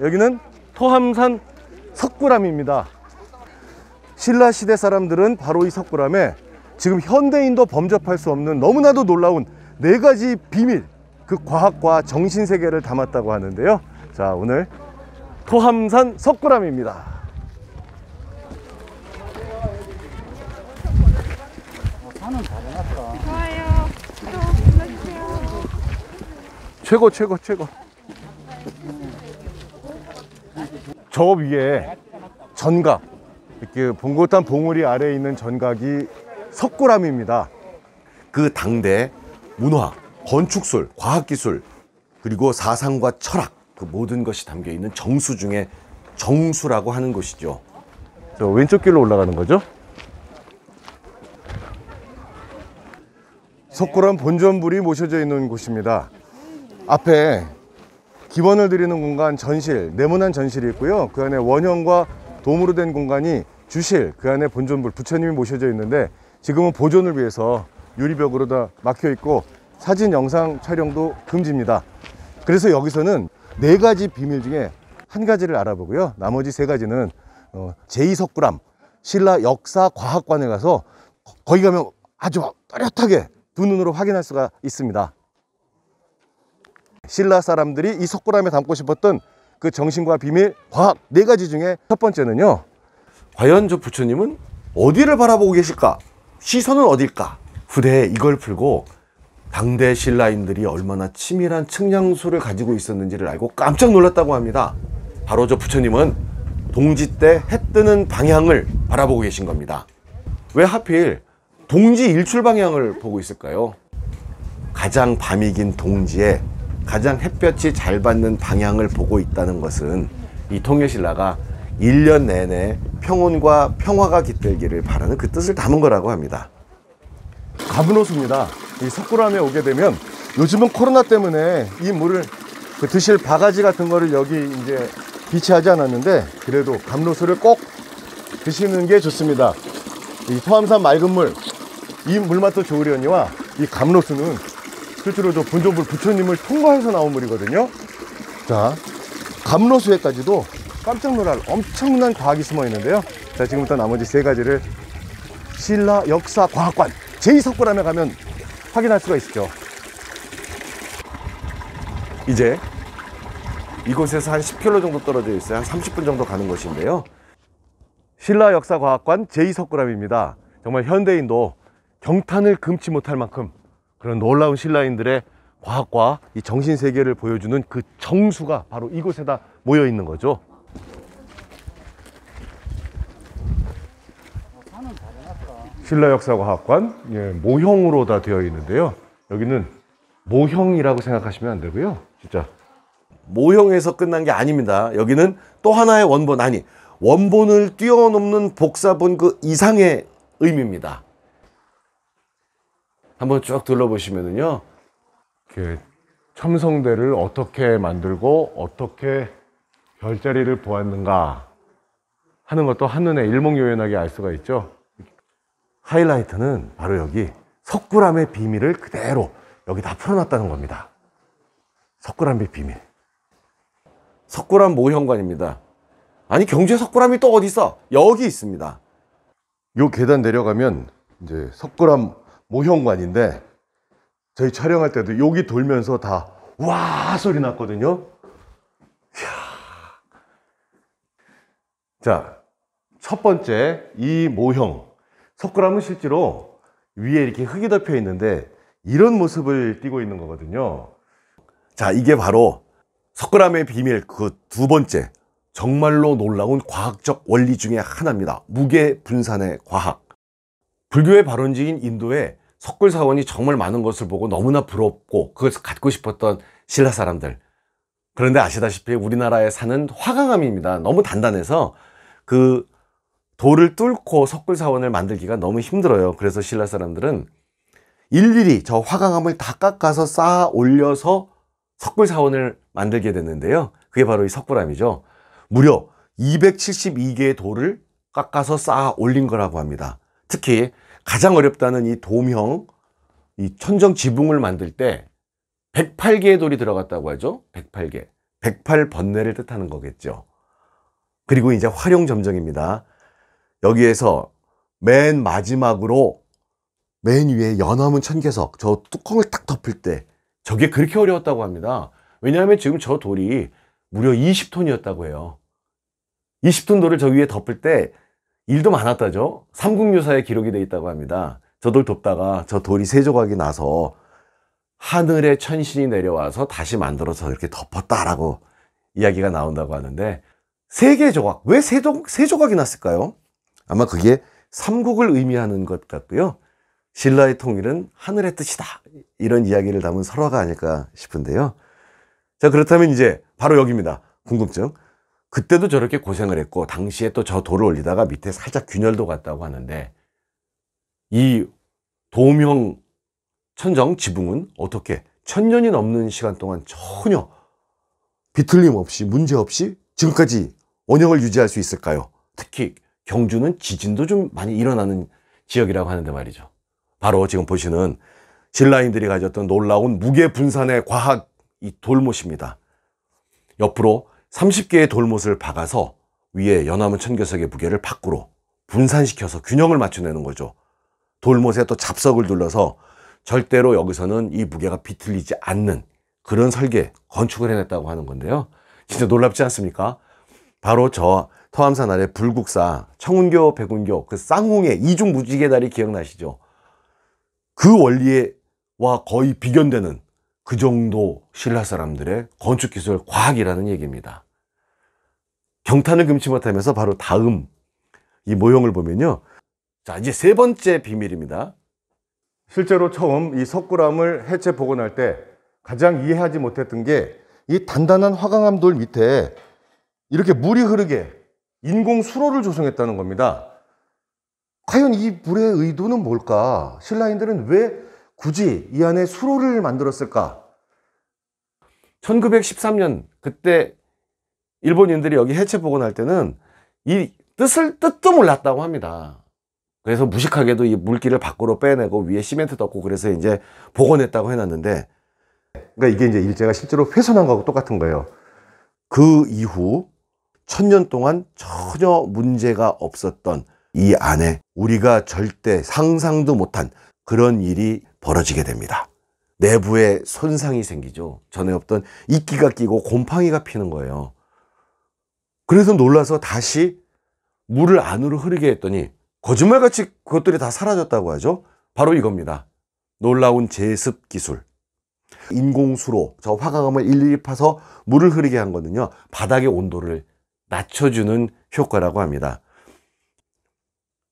여기는 토함산 석굴암입니다. 신라시대 사람들은 바로 이 석굴암에 지금 현대인도 범접할 수 없는 너무나도 놀라운 네 가지 비밀, 그 과학과 정신세계를 담았다고 하는데요. 자, 오늘 토함산 석굴암입니다. 최고, 최고, 최고. 저 위에 전각 이렇게 봉긋한 봉우리 아래에 있는 전각이 석굴암입니다. 그 당대 문화, 건축술, 과학기술 그리고 사상과 철학 그 모든 것이 담겨 있는 정수 중에 정수라고 하는 곳이죠. 저 왼쪽 길로 올라가는 거죠? 석굴암 본전불이 모셔져 있는 곳입니다. 앞에 기본을 드리는 공간 전실, 네모난 전실이 있고요. 그 안에 원형과 도움으로 된 공간이 주실, 그 안에 본존불, 부처님이 모셔져 있는데 지금은 보존을 위해서 유리벽으로 다 막혀 있고 사진, 영상 촬영도 금지입니다. 그래서 여기서는 네 가지 비밀 중에 한 가지를 알아보고요. 나머지 세 가지는 어, 제2석굴암 신라 역사과학관에 가서 거기 가면 아주 뚜렷하게두 눈으로 확인할 수가 있습니다. 신라 사람들이 이 석굴암에 담고 싶었던 그 정신과 비밀, 과학 네 가지 중에 첫 번째는요. 과연 저 부처님은 어디를 바라보고 계실까? 시선은 어딜까? 후대에 이걸 풀고 당대 신라인들이 얼마나 치밀한 측량술을 가지고 있었는지를 알고 깜짝 놀랐다고 합니다. 바로 저 부처님은 동지 때 해 뜨는 방향을 바라보고 계신 겁니다. 왜 하필 동지 일출 방향을 보고 있을까요? 가장 밤이 긴 동지에 가장 햇볕이 잘 받는 방향을 보고 있다는 것은 이 통일신라가 1년 내내 평온과 평화가 깃들기를 바라는 그 뜻을 담은 거라고 합니다. 가브노수입니다. 이 석굴암에 오게 되면 요즘은 코로나 때문에 이 물을 그 드실 바가지 같은 거를 여기 이제 비치하지 않았는데 그래도 감로수를 꼭 드시는 게 좋습니다. 이 토함산 맑은 물, 이 물맛도 좋으려니와 이 감로수는 실제로 저본조물 부처님을 통과해서 나온 물이거든요. 자, 감로수에까지도 깜짝 놀랄 엄청난 과학이 숨어 있는데요. 자, 지금부터 나머지 세 가지를 신라 역사 과학관 제2석굴암에 가면 확인할 수가 있죠. 이제 이곳에서 한 10km 정도 떨어져 있어요. 한 30분 정도 가는 곳인데요. 신라 역사과학관 제2석굴암입니다. 정말 현대인도 경탄을 금치 못할 만큼 그런 놀라운 신라인들의 과학과 이 정신 세계를 보여주는 그 정수가 바로 이곳에다 모여 있는 거죠. 신라 역사과학관 예, 모형으로 다 되어 있는데요. 여기는 모형이라고 생각하시면 안 되고요. 진짜 모형에서 끝난 게 아닙니다. 여기는 또 하나의 원본 아니 원본을 뛰어넘는 복사본 그 이상의 의미입니다. 한번 쭉 둘러보시면은요. 그 첨성대를 어떻게 만들고 어떻게 별자리를 보았는가 하는 것도 한눈에 일목요연하게 알 수가 있죠. 하이라이트는 바로 여기 석굴암의 비밀을 그대로 여기 다 풀어놨다는 겁니다. 석굴암의 비밀. 석굴암 모형관입니다. 아니 경주에 석굴암이 또 어디 있어? 여기 있습니다. 요 계단 내려가면 이제 석굴암 모형관인데 저희 촬영할 때도 여기 돌면서 다 와 소리 났거든요. 이야. 자, 첫 번째 이 모형. 석굴암은 실제로 위에 이렇게 흙이 덮여 있는데 이런 모습을 띠고 있는 거거든요. 자, 이게 바로 석굴암의 비밀 그 두 번째 정말로 놀라운 과학적 원리 중에 하나입니다. 무게 분산의 과학. 불교의 발원지인 인도에 석굴 사원이 정말 많은 것을 보고 너무나 부럽고 그것을 갖고 싶었던 신라 사람들 그런데 아시다시피 우리나라에 사는 화강암입니다 너무 단단해서 그 돌을 뚫고 석굴 사원을 만들기가 너무 힘들어요 그래서 신라 사람들은 일일이 저 화강암을 다 깎아서 쌓아 올려서 석굴 사원을 만들게 됐는데요 그게 바로 이 석굴암이죠 무려 272개의 돌을 깎아서 쌓아 올린 거라고 합니다 특히 가장 어렵다는 이 도움형 이 천정 지붕을 만들 때 108개의 돌이 들어갔다고 하죠. 108개. 108번뇌를 뜻하는 거겠죠. 그리고 이제 활용 점정입니다. 여기에서 맨 마지막으로 맨 위에 연화문 천개석 저 뚜껑을 딱 덮을 때 저게 그렇게 어려웠다고 합니다. 왜냐하면 지금 저 돌이 무려 20톤이었다고 해요. 20톤 돌을 저 위에 덮을 때 일도 많았다죠 삼국유사에 기록이 돼 있다고 합니다 저 돌 돕다가 저 돌이 세 조각이 나서 하늘에 천신이 내려와서 다시 만들어서 이렇게 덮었다라고 이야기가 나온다고 하는데 세 개 조각 왜 세 조각이 났을까요? 아마 그게 삼국을 의미하는 것 같고요 신라의 통일은 하늘의 뜻이다 이런 이야기를 담은 설화가 아닐까 싶은데요 자 그렇다면 이제 바로 여기입니다 궁금증 그때도 저렇게 고생을 했고 당시에 또 저 돌을 올리다가 밑에 살짝 균열도 갔다고 하는데 이 도움형 천정 지붕은 어떻게 천년이 넘는 시간 동안 전혀 비틀림 없이 문제 없이 지금까지 원형을 유지할 수 있을까요? 특히 경주는 지진도 좀 많이 일어나는 지역이라고 하는데 말이죠. 바로 지금 보시는 신라인들이 가졌던 놀라운 무게 분산의 과학 이 돌못입니다. 옆으로 30개의 돌못을 박아서 위에 연화문 천교석의 무게를 밖으로 분산시켜서 균형을 맞춰내는 거죠. 돌못에 또 잡석을 둘러서 절대로 여기서는 이 무게가 비틀리지 않는 그런 설계, 건축을 해냈다고 하는 건데요. 진짜 놀랍지 않습니까? 바로 저 터암산 아래 불국사, 청운교, 백운교, 그 쌍홍의 이중 무지개 다리 기억나시죠? 그 원리와 거의 비견되는 그 정도 신라 사람들의 건축기술 과학이라는 얘기입니다. 경탄을 금치 못하면서 바로 다음 이 모형을 보면요. 자, 이제 세 번째 비밀입니다. 실제로 처음 이 석굴암을 해체 복원할 때 가장 이해하지 못했던 게 이 단단한 화강암 돌 밑에 이렇게 물이 흐르게 인공 수로를 조성했다는 겁니다. 과연 이 불의 의도는 뭘까? 신라인들은 왜 굳이 이 안에 수로를 만들었을까? 1913년 그때 일본인들이 여기 해체 복원할 때는 이 뜻을 뜻도 몰랐다고 합니다. 그래서 무식하게도 이 물기를 밖으로 빼내고 위에 시멘트 덮고 그래서 이제 복원했다고 해놨는데 그러니까 이게 이제 일제가 실제로 훼손한 거하고 똑같은 거예요. 그 이후 천 년 동안 전혀 문제가 없었던 이 안에 우리가 절대 상상도 못한 그런 일이 벌어지게 됩니다. 내부에 손상이 생기죠. 전에 없던 이끼가 끼고 곰팡이가 피는 거예요. 그래서 놀라서 다시 물을 안으로 흐르게 했더니 거짓말같이 그것들이 다 사라졌다고 하죠. 바로 이겁니다. 놀라운 제습 기술. 인공수로 저 화강암을 일일이 파서 물을 흐르게 한 거는요. 바닥의 온도를 낮춰주는 효과라고 합니다.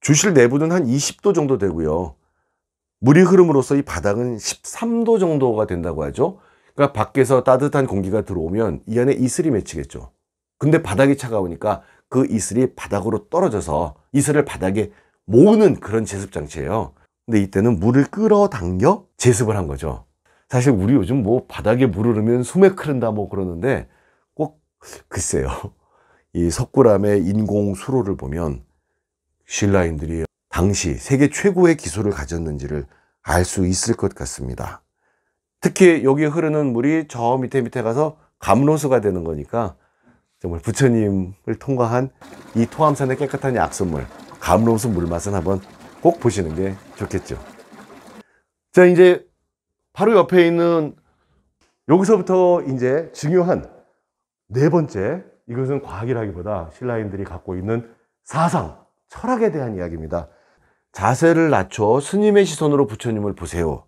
주실 내부는 한 20도 정도 되고요. 물이 흐름으로써 이 바닥은 13도 정도가 된다고 하죠. 그러니까 밖에서 따뜻한 공기가 들어오면 이 안에 이슬이 맺히겠죠. 근데 바닥이 차가우니까 그 이슬이 바닥으로 떨어져서 이슬을 바닥에 모으는 그런 제습 장치예요. 근데 이때는 물을 끌어당겨 제습을 한 거죠. 사실 우리 요즘 뭐 바닥에 물을 흐르면 숨에 흐른다뭐 그러는데 꼭 글쎄요. 이 석굴암의 인공 수로를 보면 신라인들이 당시 세계 최고의 기술을 가졌는지를 알 수 있을 것 같습니다. 특히 여기 흐르는 물이 저 밑에 밑에 가서 감로수가 되는 거니까 정말 부처님을 통과한 이 토암산의 깨끗한 약수물 감로수 물맛은 한번 꼭 보시는 게 좋겠죠. 자 이제 바로 옆에 있는 여기서부터 이제 중요한 네 번째 이것은 과학이라기보다 신라인들이 갖고 있는 사상, 철학에 대한 이야기입니다. 자세를 낮춰 스님의 시선으로 부처님을 보세요.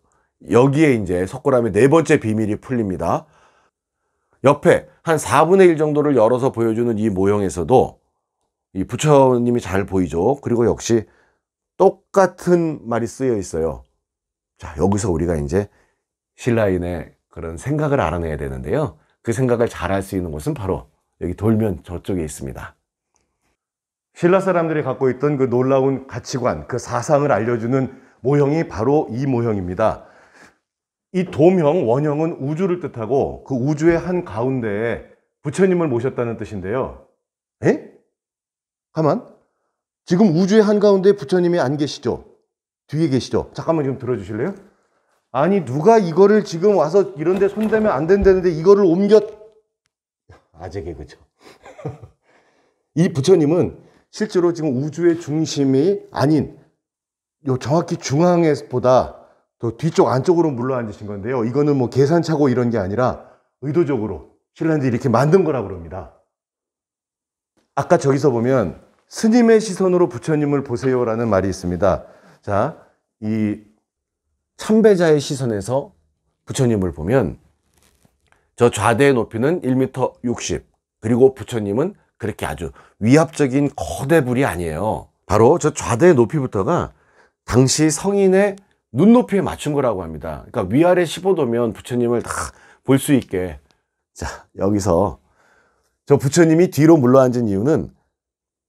여기에 이제 석고람의 네 번째 비밀이 풀립니다. 옆에 한 4분의 1 정도를 열어서 보여주는 이 모형에서도 이 부처님이 잘 보이죠. 그리고 역시 똑같은 말이 쓰여 있어요. 자, 여기서 우리가 이제 신라인의 그런 생각을 알아내야 되는데요. 그 생각을 잘 할 수 있는 곳은 바로 여기 돌면 저쪽에 있습니다. 신라 사람들이 갖고 있던 그 놀라운 가치관, 그 사상을 알려주는 모형이 바로 이 모형입니다. 이 도형, 원형은 우주를 뜻하고 그 우주의 한 가운데에 부처님을 모셨다는 뜻인데요. 에? 가만. 지금 우주의 한 가운데 부처님이 안 계시죠? 뒤에 계시죠? 잠깐만 좀 들어주실래요? 아니, 누가 이거를 지금 와서 이런데 손대면 안 된다는데 이거를 옮겼, 아재 개그죠. 이 부처님은 실제로 지금 우주의 중심이 아닌 요 정확히 중앙에보다 서더 뒤쪽 안쪽으로 물러앉으신 건데요. 이거는 뭐 계산차고 이런 게 아니라 의도적으로 신라인들이 이렇게 만든 거라고 그럽니다. 아까 저기서 보면 스님의 시선으로 부처님을 보세요라는 말이 있습니다. 자, 이 참배자의 시선에서 부처님을 보면 저 좌대의 높이는 1m 60 그리고 부처님은 그렇게 아주 위압적인 거대 불이 아니에요. 바로 저 좌대의 높이부터가 당시 성인의 눈높이에 맞춘 거라고 합니다. 그러니까 위아래 15도면 부처님을 다 볼 수 있게. 자, 여기서 저 부처님이 뒤로 물러앉은 이유는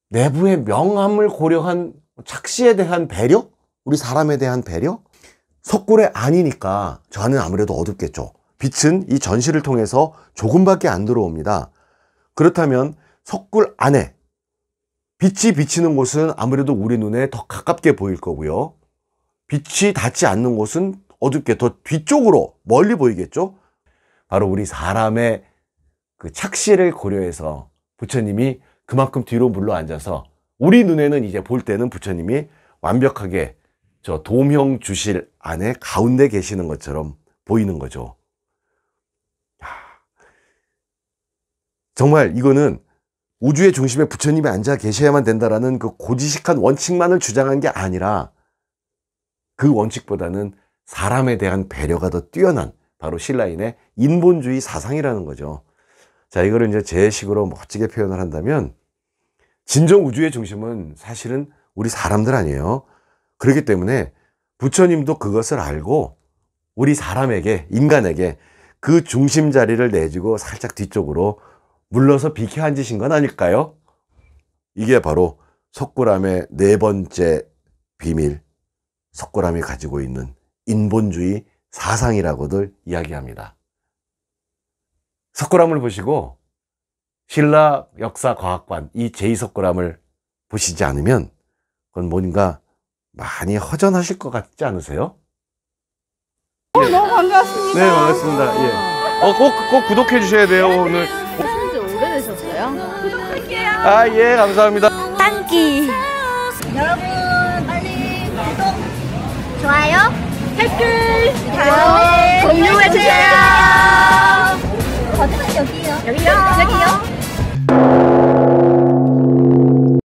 내부의 명함을 고려한 착시에 대한 배려? 우리 사람에 대한 배려? 석굴의 아니니까 저는 아무래도 어둡겠죠. 빛은 이 전시를 통해서 조금밖에 안 들어옵니다. 그렇다면 석굴 안에 빛이 비치는 곳은 아무래도 우리 눈에 더 가깝게 보일 거고요. 빛이 닿지 않는 곳은 어둡게 더 뒤쪽으로 멀리 보이겠죠? 바로 우리 사람의 그 착시를 고려해서 부처님이 그만큼 뒤로 물러 앉아서 우리 눈에는 이제 볼 때는 부처님이 완벽하게 저 도명 주실 안에 가운데 계시는 것처럼 보이는 거죠. 정말 이거는 우주의 중심에 부처님이 앉아 계셔야만 된다라는 그 고지식한 원칙만을 주장한 게 아니라 그 원칙보다는 사람에 대한 배려가 더 뛰어난 바로 신라인의 인본주의 사상이라는 거죠. 자, 이거를 이제 제 식으로 멋지게 표현을 한다면 진정 우주의 중심은 사실은 우리 사람들 아니에요. 그렇기 때문에 부처님도 그것을 알고 우리 사람에게, 인간에게 그 중심 자리를 내주고 살짝 뒤쪽으로 물러서 비켜 앉으신 건 아닐까요? 이게 바로 석굴암의 네 번째 비밀, 석굴암이 가지고 있는 인본주의 사상이라고들 이야기합니다. 석굴암을 보시고 신라 역사과학관 이 제2석굴암을 보시지 않으면 그건 뭔가 많이 허전하실 것 같지 않으세요? 어, 네. 너무 반갑습니다. 네, 반갑습니다. 예. 어, 꼭, 꼭 구독해 주셔야 돼요, 오늘. 오셨어요? 아, 예, 감사합니다. 딴기. 여러분, 빨리 구독, 좋아요, 댓글, 다음에 공유해주세요. 거기는 여기요. 여기요. 여기요.